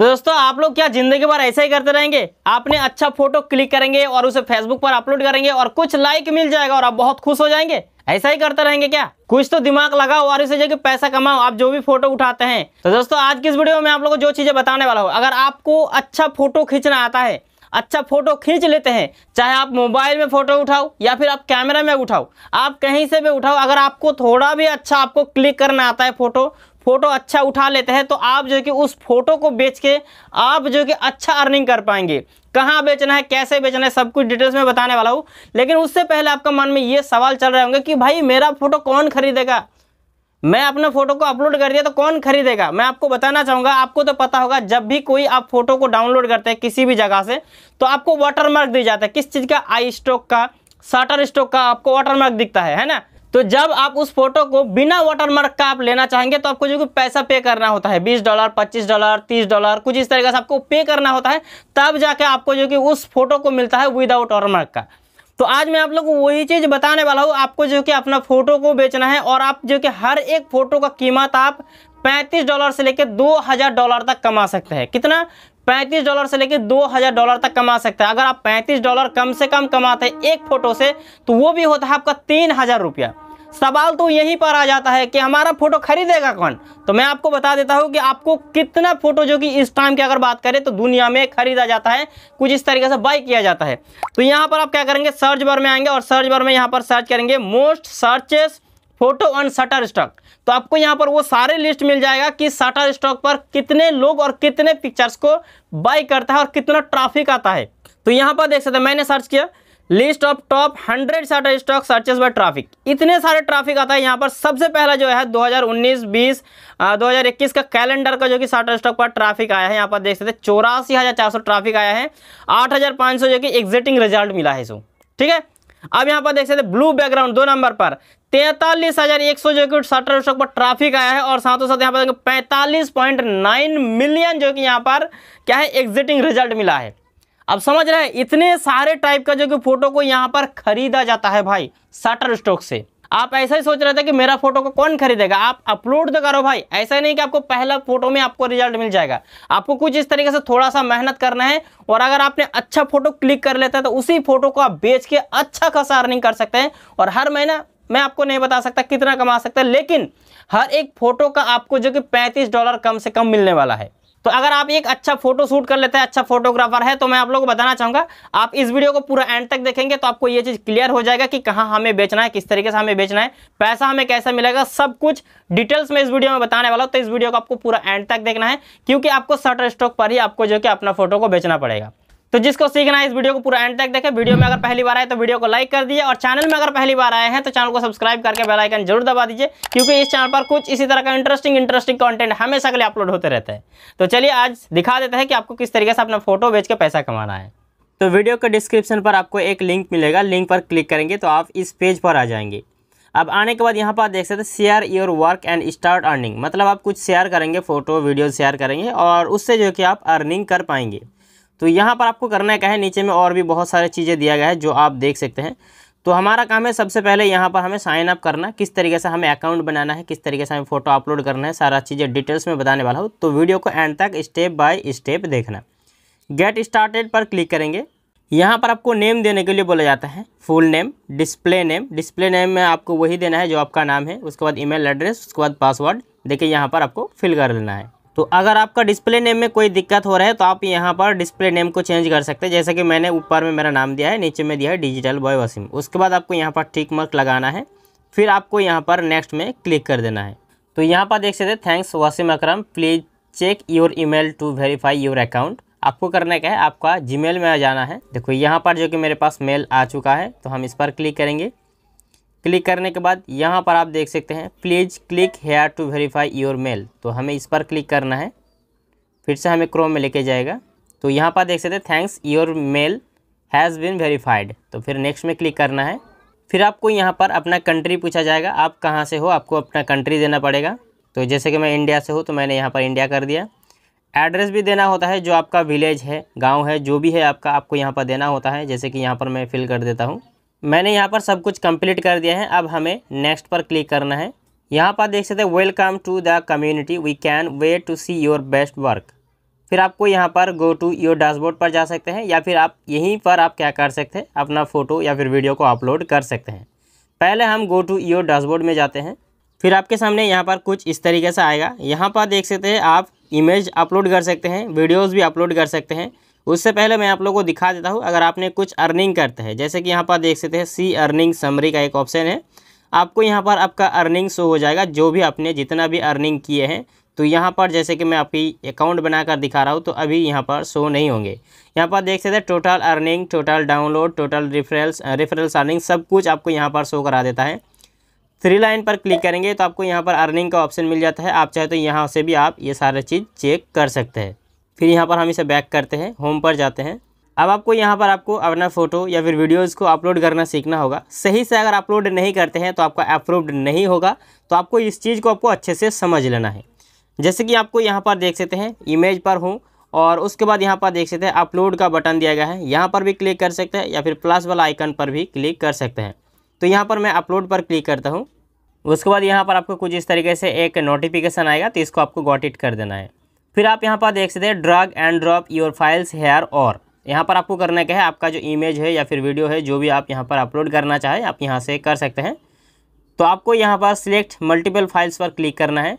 तो दोस्तों आप लोग क्या जिंदगी भर ऐसा ही करते रहेंगे आपने अच्छा फोटो क्लिक करेंगे और उसे फेसबुक पर अपलोड करेंगे और कुछ लाइक मिल जाएगा और आप बहुत खुश हो जाएंगे ऐसा ही करते रहेंगे क्या कुछ तो दिमाग लगाओ और इसे जगह पैसा कमाओ आप जो भी फोटो उठाते हैं तो दोस्तों आज की इस वीडियो में आप लोगों को जो चीजें बताने वाला हूँ अगर आपको अच्छा फोटो खींचना आता है अच्छा फोटो खींच लेते हैं चाहे आप मोबाइल में फोटो उठाओ या फिर आप कैमरा में उठाओ आप कहीं से भी उठाओ अगर आपको थोड़ा भी अच्छा आपको क्लिक करना आता है फोटो फ़ोटो अच्छा उठा लेते हैं तो आप जो कि उस फोटो को बेच के आप जो कि अच्छा अर्निंग कर पाएंगे कहाँ बेचना है कैसे बेचना है सब कुछ डिटेल्स में बताने वाला हूँ लेकिन उससे पहले आपका मन में ये सवाल चल रहे होंगे कि भाई मेरा फ़ोटो कौन खरीदेगा मैं अपने फ़ोटो को अपलोड कर दिया तो कौन खरीदेगा मैं आपको बताना चाहूँगा आपको तो पता होगा जब भी कोई आप फ़ोटो को डाउनलोड करते हैं किसी भी जगह से तो आपको वाटरमार्क दिया जाता है किस चीज़ का आई स्टॉक का शाटर स्टॉक का आपको वाटरमार्क दिखता है है ना तो जब आप उस फोटो को बिना वाटरमार्क का आप लेना चाहेंगे तो आपको जो कि पैसा पे करना होता है बीस डॉलर पच्चीस डॉलर तीस डॉलर कुछ इस तरीके से आपको पे करना होता है तब जाके आपको जो कि उस फोटो को मिलता है विदाउट वाटरमार्क का तो आज मैं आप लोग को वही चीज़ बताने वाला हूँ आपको जो कि अपना फ़ोटो को बेचना है और आप जो कि हर एक फ़ोटो का कीमत आप पैंतीस डॉलर से लेकर हज़ार डॉलर तक कमा सकते हैं कितना 35 डॉलर से लेकर 2000 डॉलर तक कमा सकते हैं अगर आप 35 डॉलर कम से कम कमाते हैं एक फ़ोटो से तो वो भी होता है आपका तीन हज़ार रुपया सवाल तो यहीं पर आ जाता है कि हमारा फ़ोटो खरीदेगा कौन तो मैं आपको बता देता हूं कि आपको कितना फ़ोटो जो कि इस टाइम की अगर बात करें तो दुनिया में खरीदा जाता है कुछ इस तरीके से बाई किया जाता है तो यहाँ पर आप क्या करेंगे सर्च बार में आएंगे और सर्च बार में यहाँ पर सर्च करेंगे most searches photo on Shutterstock तो आपको यहाँ पर वो सारे लिस्ट मिल जाएगा कि शटर स्टॉक पर कितने लोग और कितने पिक्चर्स को बाई करता है और कितना ट्राफिक आता है तो यहाँ पर देख सकते हैं मैंने सर्च किया list of top hundred Shutterstock searches by traffic इतने सारे ट्रैफिक आता है यहाँ पर सबसे पहला जो है 2019 20 2021 का कैलेंडर का जो कि शार्ट स्टॉक पर ट्रैफिक आया है यहाँ पर देख सकते हैं चौरासी हज़ार चार सौ ट्राफिक आया है आठ हज़ार सौ जो कि एग्जिटिंग रिजल्ट मिला है इसको ठीक है अब यहाँ पर देख सकते हैं ब्लू बैकग्राउंड दो नंबर पर तैंतालीस हज़ार एक सौ जो कि सटर स्टॉक पर ट्रैफिक आया है और साथों साथ यहाँ पर पैंतालीस पॉइंट नाइन मिलियन जो कि यहाँ पर क्या है एग्जिटिंग रिजल्ट मिला है अब समझ रहे हैं इतने सारे टाइप का जो कि फोटो को यहाँ पर खरीदा जाता है भाई शटर स्टॉक से आप ऐसा ही सोच रहे थे कि मेरा फोटो को कौन खरीदेगा आप अपलोड तो करो भाई ऐसा नहीं कि आपको पहला फोटो में आपको रिजल्ट मिल जाएगा आपको कुछ इस तरीके से थोड़ा सा मेहनत करना है और अगर आपने अच्छा फोटो क्लिक कर लेता है तो उसी फोटो को आप बेच के अच्छा खासा अर्निंग कर सकते हैं और हर महीना मैं आपको नहीं बता सकता कितना कमा सकता है लेकिन हर एक फोटो का आपको जो कि पैंतीस डॉलर कम से कम मिलने वाला है तो अगर आप एक अच्छा फोटो शूट कर लेते हैं अच्छा फोटोग्राफर है तो मैं आप लोगों को बताना चाहूँगा आप इस वीडियो को पूरा एंड तक देखेंगे तो आपको ये चीज़ क्लियर हो जाएगा कि कहाँ हमें बेचना है किस तरीके से हमें बेचना है पैसा हमें कैसे मिलेगा सब कुछ डिटेल्स में इस वीडियो में बताने वाला हूँ तो इस वीडियो को आपको पूरा एंड तक देखना है क्योंकि आपको शटर स्टॉक पर ही आपको जो कि अपना फोटो को बेचना पड़ेगा तो जिसको सीखना है इस वीडियो को पूरा एंड तक देखें वीडियो में अगर पहली बार आए तो वीडियो को लाइक कर दीजिए और चैनल में अगर पहली बार आए हैं तो चैनल को सब्सक्राइब करके बेल आइकन जरूर दबा दीजिए क्योंकि इस चैनल पर कुछ इसी तरह का इंटरेस्टिंग इंटरेस्टिंग कंटेंट हमेशा के लिए अपलोड होते रहता है तो चलिए आज दिखा देते हैं कि आपको किस तरीके से अपना फोटो बेच के पैसा कमाना है तो वीडियो के डिस्क्रिप्शन पर आपको एक लिंक मिलेगा लिंक पर क्लिक करेंगे तो आप इस पेज पर आ जाएंगे अब आने के बाद यहाँ पर आप देख सकते हैं share your work and start earning मतलब आप कुछ शेयर करेंगे फोटो वीडियो शेयर करेंगे और उससे जो कि आप अर्निंग कर पाएंगे तो यहाँ पर आपको करना क्या है नीचे में और भी बहुत सारे चीज़ें दिया गया है जो आप देख सकते हैं तो हमारा काम है सबसे पहले यहाँ पर हमें साइन अप करना किस तरीके से हमें अकाउंट बनाना है किस तरीके से हमें फ़ोटो अपलोड करना है सारा चीज़ें डिटेल्स में बताने वाला हूँ तो वीडियो को एंड तक स्टेप बाय स्टेप देखना गेट स्टार्टेड पर क्लिक करेंगे यहाँ पर आपको नेम देने के लिए बोला जाता है full name display name display name में आपको वही देना है जो आपका नाम है उसके बाद ई एड्रेस उसके बाद पासवर्ड देखिए यहाँ पर आपको फिल कर लेना है तो अगर आपका डिस्प्ले नेम में कोई दिक्कत हो रहा है तो आप यहाँ पर डिस्प्ले नेम को चेंज कर सकते हैं जैसे कि मैंने ऊपर में मेरा नाम दिया है नीचे में दिया है डिजिटल बॉय वसीम उसके बाद आपको यहाँ पर टिक मार्क लगाना है फिर आपको यहाँ पर नेक्स्ट में क्लिक कर देना है तो यहाँ पर देख सकते thanks Wasim Akram please check your e to verify your account आपको करना क्या है आपका जी में आ जाना है देखो यहाँ पर जो कि मेरे पास मेल आ चुका है तो हम इस पर क्लिक करेंगे क्लिक करने के बाद यहाँ पर आप देख सकते हैं please click here to verify your mail तो हमें इस पर क्लिक करना है फिर से हमें क्रोम में लेके जाएगा तो यहाँ पर देख सकते हैं thanks your mail has been verified तो फिर नेक्स्ट में क्लिक करना है फिर आपको यहाँ पर अपना कंट्री पूछा जाएगा आप कहाँ से हो आपको अपना कंट्री देना पड़ेगा तो जैसे कि मैं इंडिया से हूँ तो मैंने यहाँ पर इंडिया कर दिया एड्रेस भी देना होता है जो आपका विलेज है गांव है जो भी है आपका आपको यहाँ पर देना होता है जैसे कि यहाँ पर मैं फिल कर देता हूँ मैंने यहाँ पर सब कुछ कंप्लीट कर दिया है अब हमें नेक्स्ट पर क्लिक करना है यहाँ पर देख सकते हैं welcome to the community we can wait to see your best work फिर आपको यहाँ पर गो टू योर डैशबोर्ड पर जा सकते हैं या फिर आप यहीं पर आप क्या कर सकते हैं अपना फ़ोटो या फिर वीडियो को अपलोड कर सकते हैं पहले हम गो टू योर डैशबोर्ड में जाते हैं फिर आपके सामने यहाँ पर कुछ इस तरीके से आएगा यहाँ पर देख सकते हैं आप इमेज अपलोड कर सकते हैं वीडियोज़ भी अपलोड कर सकते हैं उससे पहले मैं आप लोगों को दिखा देता हूँ अगर आपने कुछ अर्निंग करते हैं जैसे कि यहाँ पर देख सकते हैं सी अर्निंग समरी का एक ऑप्शन है आपको यहाँ पर आपका अर्निंग शो हो जाएगा जो भी आपने जितना भी अर्निंग किए हैं तो यहाँ पर जैसे कि मैं आपकी अकाउंट बनाकर दिखा रहा हूँ तो अभी यहाँ पर शो नहीं होंगे यहाँ पर देख सकते हैं total earning total download total reference reference earning सब कुछ आपको यहाँ पर शो करा देता है थ्री लाइन पर क्लिक करेंगे तो आपको यहाँ पर अर्निंग का ऑप्शन मिल जाता है आप चाहे तो यहाँ से भी आप ये सारे चीज़ चेक कर सकते हैं फिर यहाँ पर हम इसे बैक करते हैं होम पर जाते हैं अब आपको यहाँ पर आपको अपना फ़ोटो या फिर वीडियोज़ को अपलोड करना सीखना होगा सही से अगर अपलोड नहीं करते हैं तो आपका अप्रूव्ड नहीं होगा तो आपको इस चीज़ को आपको अच्छे से समझ लेना है जैसे कि आपको यहाँ पर देख सकते हैं इमेज पर हूँ और उसके बाद यहाँ पर देख सकते हैं अपलोड का बटन दिया गया है यहाँ पर भी क्लिक कर सकते हैं या फिर प्लस वाला आइकन पर भी क्लिक कर सकते हैं तो यहाँ पर मैं अपलोड पर क्लिक करता हूँ उसके बाद यहाँ पर आपको कुछ इस तरीके से एक नोटिफिकेशन आएगा तो इसको आपको गॉट इट कर देना है फिर आप यहाँ पर देख सकते हैं drag and drop your files here और यहाँ पर आपको करना क्या है आपका जो इमेज है या फिर वीडियो है जो भी आप यहाँ पर अपलोड करना चाहें आप यहाँ से कर सकते हैं तो आपको यहाँ पर सिलेक्ट मल्टीपल फाइल्स पर क्लिक करना है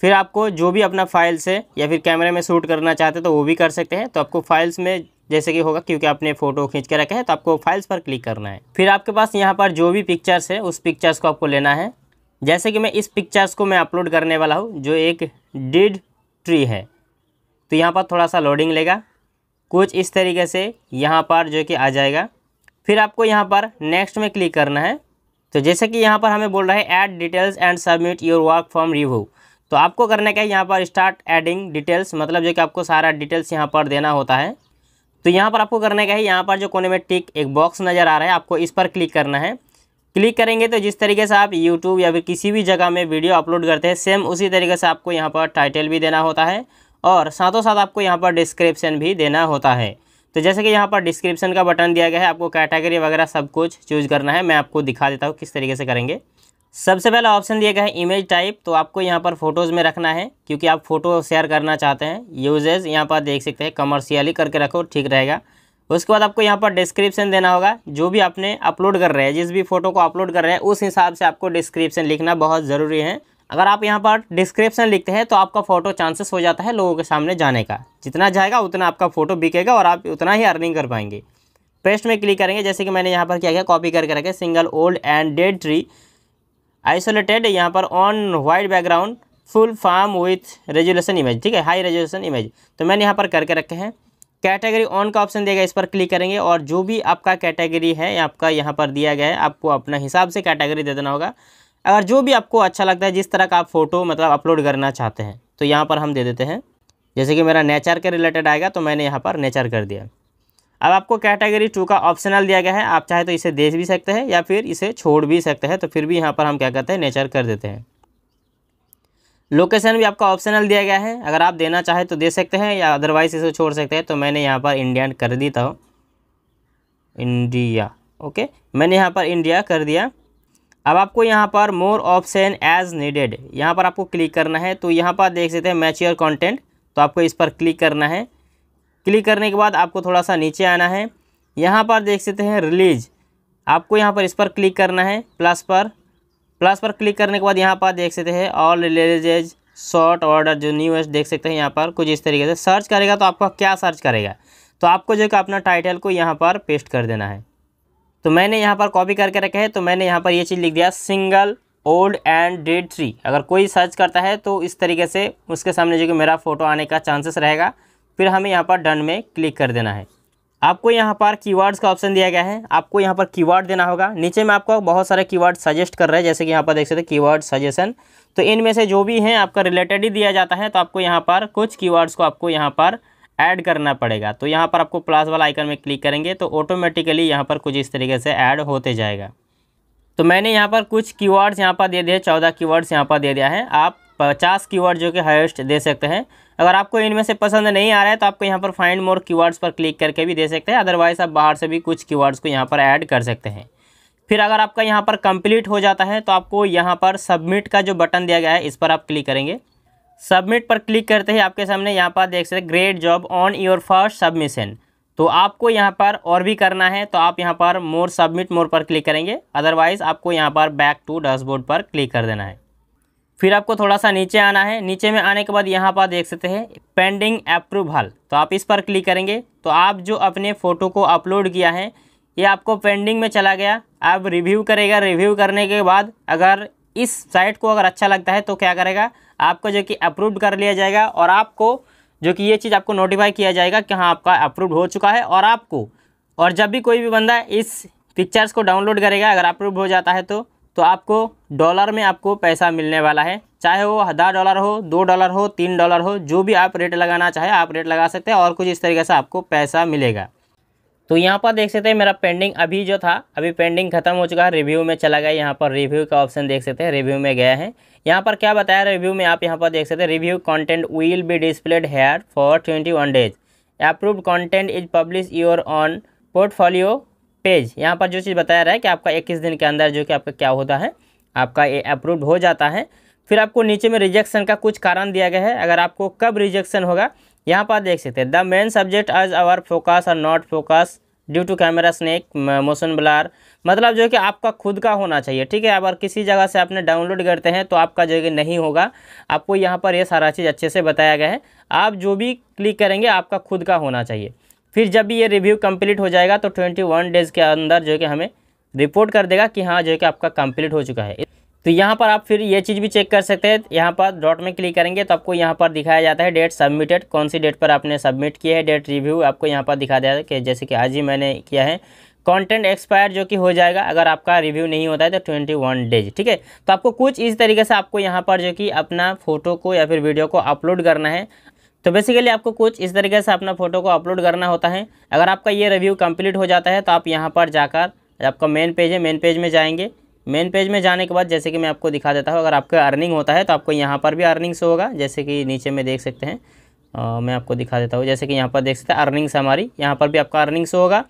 फिर आपको जो भी अपना फाइल्स है या फिर कैमरे में शूट करना चाहते हैं तो वो भी कर सकते हैं तो आपको फाइल्स में जैसे कि होगा क्योंकि आपने फ़ोटो खींच के रखे हैं तो आपको फाइल्स पर क्लिक करना है फिर आपके पास यहाँ पर जो भी पिक्चर्स है उस पिक्चर्स को आपको लेना है जैसे कि मैं इस पिक्चर्स को मैं अपलोड करने वाला हूँ जो एक डिड ट्री है तो यहाँ पर थोड़ा सा लोडिंग लेगा कुछ इस तरीके से यहाँ पर जो कि आ जाएगा फिर आपको यहाँ पर नेक्स्ट में क्लिक करना है तो जैसे कि यहाँ पर हमें बोल रहा है add details and submit your work for review तो आपको करने का है यहाँ पर स्टार्ट एडिंग डिटेल्स मतलब जो कि आपको सारा डिटेल्स यहाँ पर देना होता है तो यहाँ पर आपको करने का है यहाँ पर जो कोने में टिक एक बॉक्स नज़र आ रहा है आपको इस पर क्लिक करना है क्लिक करेंगे तो जिस तरीके से आप यूट्यूब या फिर किसी भी जगह में वीडियो अपलोड करते हैं सेम उसी तरीके से आपको यहाँ पर टाइटल भी देना होता है और साथों साथ आपको यहाँ पर डिस्क्रिप्शन भी देना होता है तो जैसे कि यहाँ पर डिस्क्रिप्शन का बटन दिया गया है आपको कैटेगरी वगैरह सब कुछ चूज़ करना है मैं आपको दिखा देता हूँ किस तरीके से करेंगे सबसे पहला ऑप्शन दिया गया है इमेज टाइप तो आपको यहाँ पर फ़ोटोज़ में रखना है क्योंकि आप फ़ोटो शेयर करना चाहते हैं यूजेज यहाँ पर देख सकते हैं कमर्शियली करके रखो ठीक रहेगा उसके बाद आपको यहाँ पर डिस्क्रिप्शन देना होगा जो भी आपने अपलोड कर रहे हैं जिस भी फोटो को अपलोड कर रहे हैं उस हिसाब से आपको डिस्क्रिप्शन लिखना बहुत ज़रूरी है अगर आप यहाँ पर डिस्क्रिप्शन लिखते हैं तो आपका फ़ोटो चांसेस हो जाता है लोगों के सामने जाने का जितना जाएगा उतना आपका फ़ोटो बिकेगा और आप उतना ही अर्निंग कर पाएंगे पेस्ट में क्लिक करेंगे जैसे कि मैंने यहाँ पर क्या किया कॉपी करके रखे single old and dead tree isolated यहाँ पर on white background full frame with resolution image ठीक है हाई रेजुलेशन इमेज तो मैंने यहाँ पर करके रखे हैं कैटेगरी ऑन का ऑप्शन देगा इस पर क्लिक करेंगे और जो भी आपका कैटेगरी है आपका यहाँ पर दिया गया है आपको अपना हिसाब से कैटेगरी दे देना होगा अगर जो भी आपको अच्छा लगता है जिस तरह का आप फ़ोटो मतलब अपलोड करना चाहते हैं तो यहाँ पर हम दे देते हैं जैसे कि मेरा नेचर के रिलेटेड आएगा तो मैंने यहाँ पर नेचर कर दिया अब आपको कैटेगरी टू का ऑप्शनल दिया गया है आप चाहे तो इसे दे भी सकते हैं या फिर इसे छोड़ भी सकते हैं तो फिर भी यहाँ पर हम क्या करते हैं नेचर कर देते हैं लोकेशन भी आपका ऑप्शनल दिया गया है अगर आप देना चाहें तो दे सकते हैं या अदरवाइज इसे छोड़ सकते हैं तो मैंने यहाँ पर इंडियन कर दी हूँ इंडिया ओके मैंने यहाँ पर इंडिया कर दिया अब आपको यहाँ पर मोर ऑप्शन एज नीडेड यहाँ पर आपको क्लिक करना है तो यहाँ पर देख सकते हैं मैच योर कॉन्टेंट तो आपको इस पर क्लिक करना है क्लिक करने के बाद आपको थोड़ा सा नीचे आना है यहाँ पर देख सकते हैं रिलीज आपको यहाँ पर इस पर क्लिक करना है प्लस पर प्लस पर क्लिक करने के बाद यहाँ पर देख सकते हैं ऑल रिलेजेज शॉर्ट ऑर्डर जो न्यू है देख सकते हैं यहाँ पर कुछ इस तरीके से सर्च करेगा तो आपका क्या सर्च करेगा तो आपको जो है अपना टाइटल को यहाँ पर पेस्ट कर देना है तो मैंने यहाँ पर कॉपी करके रखे है तो मैंने यहाँ पर ये चीज़ लिख दिया single old and dead tree अगर कोई सर्च करता है तो इस तरीके से उसके सामने जो कि मेरा फ़ोटो आने का चांसेस रहेगा फिर हमें यहाँ पर डन में क्लिक कर देना है आपको यहाँ पर कीवर्ड्स का ऑप्शन दिया गया है आपको यहाँ पर कीवर्ड देना होगा नीचे में आपको बहुत सारे कीवर्ड सजेस्ट कर रहे हैं जैसे कि यहाँ पर देख सकते हैं कीवर्ड सजेशन तो इनमें से जो भी हैं आपका रिलेटेड ही दिया जाता है तो आपको यहाँ पर कुछ कीवर्ड्स को आपको यहाँ पर ऐड करना पड़ेगा तो यहाँ पर आपको प्लस वाला आइकन में क्लिक करेंगे तो ऑटोमेटिकली यहाँ पर कुछ इस तरीके से ऐड होते जाएगा तो मैंने यहाँ पर कुछ कीवर्ड्स यहाँ पर दे दिए चौदह कीवर्ड्स यहाँ पर दे दिया है आप पचास कीवर्ड जो कि हाईएस्ट दे सकते हैं अगर आपको इनमें से पसंद नहीं आ रहा है तो आपको यहाँ पर फाइंड मोर कीवर्ड्स पर क्लिक करके भी दे सकते हैं अदरवाइज़ आप बाहर से भी कुछ कीवर्ड्स को यहाँ पर ऐड कर सकते हैं फिर अगर आपका यहाँ पर कंप्लीट हो जाता है तो आपको यहाँ पर सबमिट का जो बटन दिया गया है इस पर आप क्लिक करेंगे सबमिट पर क्लिक करते ही आपके सामने यहाँ पर देख सकते great job on your first submission तो आपको यहाँ पर और भी करना है तो आप यहाँ पर मोर सबमिट मोर पर क्लिक करेंगे अदरवाइज़ आपको यहाँ पर बैक टू डैशबोर्ड पर क्लिक कर देना है फिर आपको थोड़ा सा नीचे आना है नीचे में आने के बाद यहाँ पर देख सकते हैं पेंडिंग अप्रूवल तो आप इस पर क्लिक करेंगे तो आप जो अपने फ़ोटो को अपलोड किया है ये आपको पेंडिंग में चला गया आप रिव्यू करेगा रिव्यू करने के बाद अगर इस साइट को अगर अच्छा लगता है तो क्या करेगा आपको जो कि अप्रूव कर लिया जाएगा और आपको जो कि ये चीज़ आपको नोटिफाई किया जाएगा कि हाँ आपका अप्रूव हो चुका है और आपको और जब भी कोई भी बंदा इस पिक्चर्स को डाउनलोड करेगा अगर अप्रूव हो जाता है तो तो आपको डॉलर में आपको पैसा मिलने वाला है चाहे वो हज़ार डॉलर हो दो डॉलर हो तीन डॉलर हो जो भी आप रेट लगाना चाहे आप रेट लगा सकते हैं और कुछ इस तरीके से आपको पैसा मिलेगा तो यहाँ पर देख सकते हैं मेरा पेंडिंग अभी जो था अभी पेंडिंग खत्म हो चुका है रिव्यू में चला गया यहाँ पर रिव्यू का ऑप्शन देख सकते हैं रिव्यू में गया है यहाँ पर क्या बताया रिव्यू में आप यहाँ पर देख सकते हैं review content will be displayed here for twenty one days approved content is publish your on portfolio page यहाँ पर जो चीज़ बताया रहा है कि आपका इक्कीस दिन के अंदर जो कि आपका क्या होता है आपका ये अप्रूव्ड हो जाता है फिर आपको नीचे में रिजेक्शन का कुछ कारण दिया गया है अगर आपको कब रिजेक्शन होगा यहाँ पर देख सकते हैं the main subject as our focus और not focus due to camera shake motion blur मतलब जो कि आपका खुद का होना चाहिए ठीक है अगर किसी जगह से आपने डाउनलोड करते हैं तो आपका जो कि नहीं होगा आपको यहाँ पर ये सारा चीज़ अच्छे से बताया गया है आप जो भी क्लिक करेंगे आपका खुद का होना चाहिए फिर जब भी ये रिव्यू कंप्लीट हो जाएगा तो ट्वेंटी वन डेज़ के अंदर जो है कि हमें रिपोर्ट कर देगा कि हाँ जो है कि आपका कंप्लीट हो चुका है तो यहाँ पर आप फिर ये चीज़ भी चेक कर सकते हैं यहाँ पर डॉट में क्लिक करेंगे तो आपको यहाँ पर दिखाया जाता है डेट सबमिटेड कौन सी डेट पर आपने सबमिट किया है डेट रिव्यू आपको यहाँ पर दिखा दिया है कि जैसे कि आज ही मैंने किया है कंटेंट एक्सपायर जो कि हो जाएगा अगर आपका रिव्यू नहीं होता है तो ट्वेंटी वन डेज ठीक है तो आपको कुछ इस तरीके से आपको यहाँ पर जो कि अपना फोटो को या फिर वीडियो को अपलोड करना है तो बेसिकली आपको कुछ इस तरीके से अपना फ़ोटो को अपलोड करना होता है अगर आपका ये रिव्यू कंप्लीट हो जाता है तो आप यहाँ पर जाकर आपका मेन पेज है मेन पेज में जाएंगे मेन पेज में जाने के बाद जैसे कि मैं आपको दिखा देता हूँ अगर आपका अर्निंग होता है तो आपको यहाँ पर भी अर्निंग्स होगा जैसे कि नीचे में देख सकते हैं आ, मैं आपको दिखा देता हूँ जैसे कि यहाँ पर देख सकते हैं अर्निंग्स हमारी यहाँ पर भी आपका अर्निंग्स होगा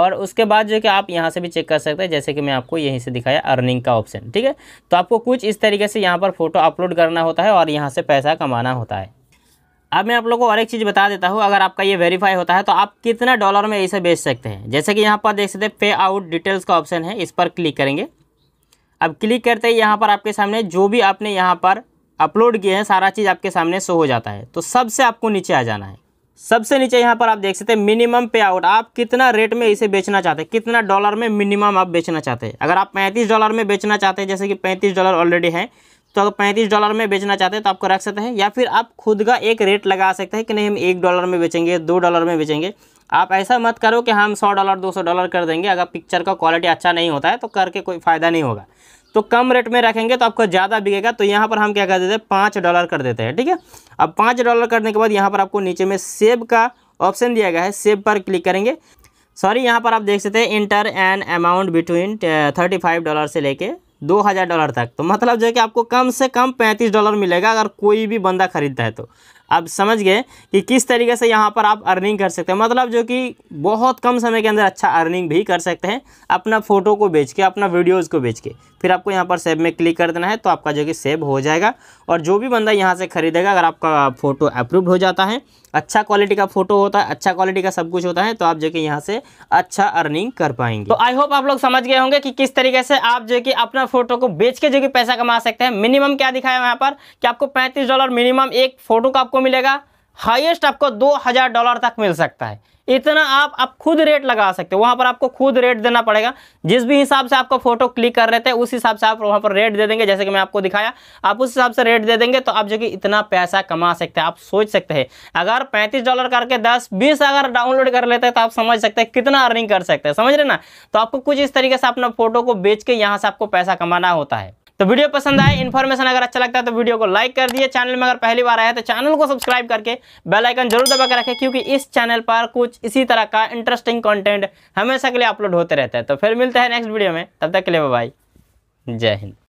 और उसके बाद जो कि आप यहाँ से भी चेक कर सकते हैं जैसे कि मैं आपको यहीं से दिखाया अर्निंग का ऑप्शन ठीक है तो आपको कुछ इस तरीके से यहाँ पर फोटो अपलोड करना होता है और यहाँ से पैसा कमाना होता है अब मैं आप लोगों को और एक चीज़ बता देता हूँ अगर आपका ये वेरीफाई होता है तो आप कितना डॉलर में इसे बेच सकते हैं जैसे कि यहाँ पर देख सकते हैं पे आउट डिटेल्स का ऑप्शन है इस पर क्लिक करेंगे अब क्लिक करते ही यहाँ पर आपके सामने जो भी आपने यहाँ पर अपलोड किए हैं सारा चीज़ आपके सामने शो हो जाता है तो सबसे आपको नीचे आ जाना है सबसे नीचे यहाँ पर आप देख सकते हैं मिनिमम पे आउट आप कितना रेट में इसे बेचना चाहते हैं कितना डॉलर में मिनिमम आप बेचना चाहते हैं अगर आप पैंतीस डॉलर में बेचना चाहते हैं जैसे कि पैंतीस डॉलर ऑलरेडी है तो पैंतीस डॉलर में बेचना चाहते हैं तो आपको रख सकते हैं या फिर आप खुद का एक रेट लगा सकते हैं कि नहीं हम एक डॉलर में बेचेंगे दो डॉलर में बेचेंगे आप ऐसा मत करो कि हम सौ डॉलर दो सौ डॉलर कर देंगे अगर पिक्चर का क्वालिटी अच्छा नहीं होता है तो करके कोई फ़ायदा नहीं होगा तो कम रेट में रखेंगे तो आपको ज़्यादा बिकेगा तो यहाँ पर हम क्या कर देते हैं पाँच डॉलर कर देते हैं ठीक है अब पाँच डॉलर करने के बाद यहाँ पर आपको नीचे में सेब का ऑप्शन दिया गया है सेब पर क्लिक करेंगे सॉरी यहाँ पर आप देख सकते हैं enter an amount between thirty five dollar से लेके दो हज़ार डॉलर तक तो मतलब जो है कि आपको कम से कम पैंतीस डॉलर मिलेगा अगर कोई भी बंदा खरीदता है तो आप समझ गए कि किस तरीके से यहाँ पर आप अर्निंग कर सकते हैं मतलब जो कि बहुत कम समय के अंदर अच्छा अर्निंग भी कर सकते हैं अपना फ़ोटो को बेच के अपना वीडियोज़ को बेच के फिर आपको यहाँ पर सेव में क्लिक कर देना है तो आपका जो कि सेव हो जाएगा और जो भी बंदा यहाँ से ख़रीदेगा अगर आपका फ़ोटो अप्रूव हो जाता है अच्छा क्वालिटी का फोटो होता है अच्छा क्वालिटी का सब कुछ होता है तो आप जो कि यहाँ से अच्छा अर्निंग कर पाएंगे तो आई होप आप लोग समझ गए होंगे कि किस तरीके से आप जो कि अपना फोटो को बेच के जो कि पैसा कमा सकते हैं मिनिमम क्या दिखाया है यहाँ पर कि आपको पैंतीस डॉलर मिनिमम एक फोटो का आपको आपको मिलेगा हाईएस्ट आपको दो हज़ार डॉलर तक मिल सकता है इतना आप आप खुद रेट लगा सकते हो वहाँ पर आपको खुद रेट देना पड़ेगा जिस भी हिसाब से आपको फोटो क्लिक कर रहे थे उस हिसाब से आप वहाँ पर रेट दे देंगे जैसे कि मैं आपको दिखाया आप उस हिसाब से रेट दे देंगे तो आप जो कि इतना पैसा कमा सकते हैं आप सोच सकते हैं अगर पैंतीस डॉलर करके दस बीस अगर डाउनलोड कर लेते हैं तो आप समझ सकते हैं कितना अर्निंग कर सकते हैं समझ रहे ना तो आपको कुछ इस तरीके से अपना फोटो को बेच के यहाँ से आपको पैसा कमाना होता है तो वीडियो पसंद आए इन्फॉर्मेशन अगर अच्छा लगता है तो वीडियो को लाइक कर दिए चैनल में अगर पहली बार आया तो चैनल को सब्सक्राइब करके बेल आइकन जरूर दबा के रखें क्योंकि इस चैनल पर कुछ इसी तरह का इंटरेस्टिंग कंटेंट हमेशा के लिए अपलोड होते रहता है तो फिर मिलते हैं नेक्स्ट वीडियो में तब तक के लिए बाय जय हिंद